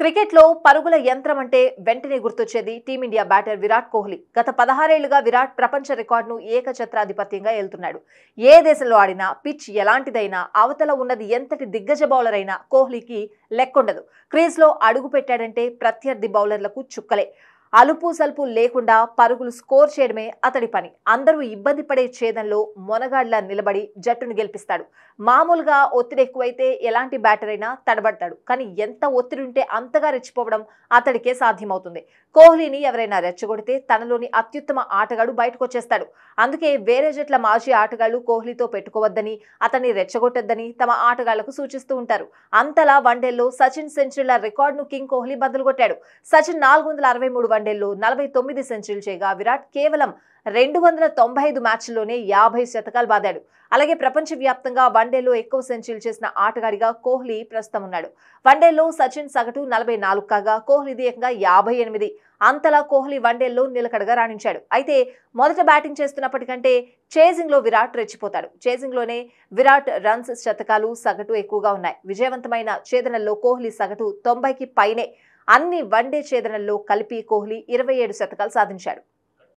క్రికెట్లో పరుగుల యంత్రం అంటే వెంటనే గుర్తొచ్చేది టీమిండియా బ్యాటర్ విరాట్ కోహ్లీ గత పదహారేళ్లుగా విరాట్ ప్రపంచ రికార్డును ఏకఛత్రాధిపత్యంగా వెళ్తున్నాడు ఏ దేశంలో ఆడినా పిచ్ ఎలాంటిదైనా అవతల ఉన్నది ఎంతటి దిగ్గజ బౌలర్ అయినా కోహ్లీకి లెక్కుండదు క్రీజ్లో అడుగు పెట్టాడంటే ప్రత్యర్థి బౌలర్లకు చుక్కలే అలుపు సలుపు లేకుండా పరుగులు స్కోర్ చేయడమే అతడి పని అందరూ ఇబ్బంది పడే ఛేదంలో మొనగాళ్లా నిలబడి జట్టును గెలిపిస్తాడు మామూలుగా ఒత్తిడి ఎక్కువైతే ఎలాంటి బ్యాటర్ అయినా తడబడతాడు కానీ ఎంత ఒత్తిడి ఉంటే అంతగా రెచ్చిపోవడం అతడికే సాధ్యమవుతుంది కోహ్లీని ఎవరైనా రెచ్చగొడితే తనలోని అత్యుత్తమ ఆటగాడు బయటకు వచ్చేస్తాడు అందుకే వేరే జట్ల మాజీ ఆటగాళ్లు కోహ్లీతో పెట్టుకోవద్దని అతన్ని రెచ్చగొట్టొద్దని తమ ఆటగాళ్లకు సూచిస్తూ ఉంటారు అంతలా వన్డేల్లో సచిన్ సెంచరీల రికార్డును కింగ్ కోహ్లీ బదులు కొట్టాడు సచిన్ నాలుగు వందల అరవై మూడు వన్డేల్లో నలభై తొమ్మిది సెంచరీలు చేయగా విరాట్ కేవలం రెండు వందల తొంభై ఐదు మ్యాచ్ల్లోనే యాభై శతకాలు బాదాడు అలాగే ప్రపంచవ్యాప్తంగా వన్డేలో ఎక్కువ సెంచరీలు చేసిన ఆటగాడిగా కోహ్లీ ప్రస్తుతం ఉన్నాడు వన్డేలో సచిన్ సగటు నలభై నాలుగు కాగా కోహ్లీది ఏకంగా యాభై ఎనిమిది అంతలా కోహ్లీ వన్డేల్లో నిలకడగా రాణించాడు అయితే మొదట బ్యాటింగ్ చేస్తున్నప్పటికంటే చేజింగ్లో విరాట్ రెచ్చిపోతాడు చేజింగ్లోనే విరాట్ రన్స్ శతకాలు సగటు ఎక్కువగా ఉన్నాయి విజయవంతమైన ఛేదనల్లో కోహ్లీ సగటు తొంభైకి పైనే అన్ని వన్డే ఛేదనల్లో కలిపి కోహ్లీ ఇరవై ఏడు శతకాలు సాధించాడు